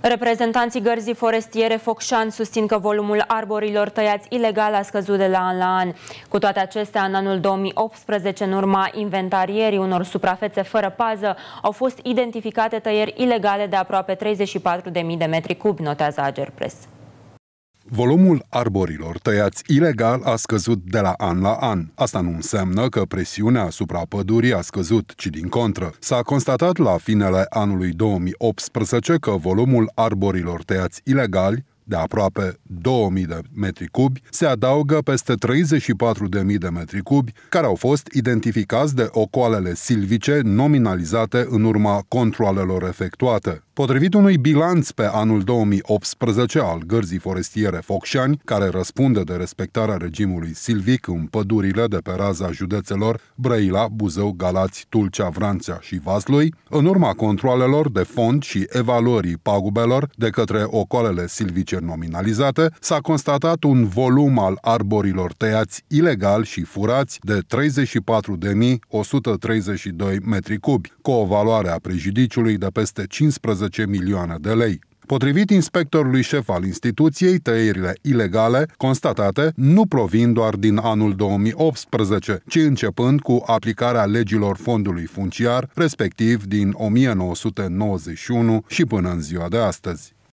Reprezentanții gărzii forestiere Focșan susțin că volumul arborilor tăiați ilegal a scăzut de la an la an. Cu toate acestea, în anul 2018, în urma inventarierii unor suprafețe fără pază, au fost identificate tăieri ilegale de aproape 34.000 de metri cubi, notează Agerpres. Volumul arborilor tăiați ilegal a scăzut de la an la an. Asta nu înseamnă că presiunea asupra pădurii a scăzut, ci din contră. S-a constatat la finele anului 2018 că volumul arborilor tăiați ilegali de aproape 2000 de metri cubi, se adaugă peste 34.000 de metri cubi care au fost identificați de ocoalele silvice nominalizate în urma controalelor efectuate. Potrivit unui bilanț pe anul 2018 al gărzii forestiere Focșani, care răspunde de respectarea regimului silvic în pădurile de pe raza județelor Brăila, Buzău, Galați, Tulcea, Vranța și Vaslui, în urma controlelor de fond și evaluării pagubelor de către ocolele silvice nominalizate, s-a constatat un volum al arborilor tăiați ilegal și furați de 34.132 metri cubi, cu o valoare a prejudiciului de peste 15 12 milioane de lei. Potrivit inspectorului șef al instituției, tăierile ilegale constatate nu provin doar din anul 2018, ci începând cu aplicarea legilor fondului funciar, respectiv din 1991 și până în ziua de astăzi.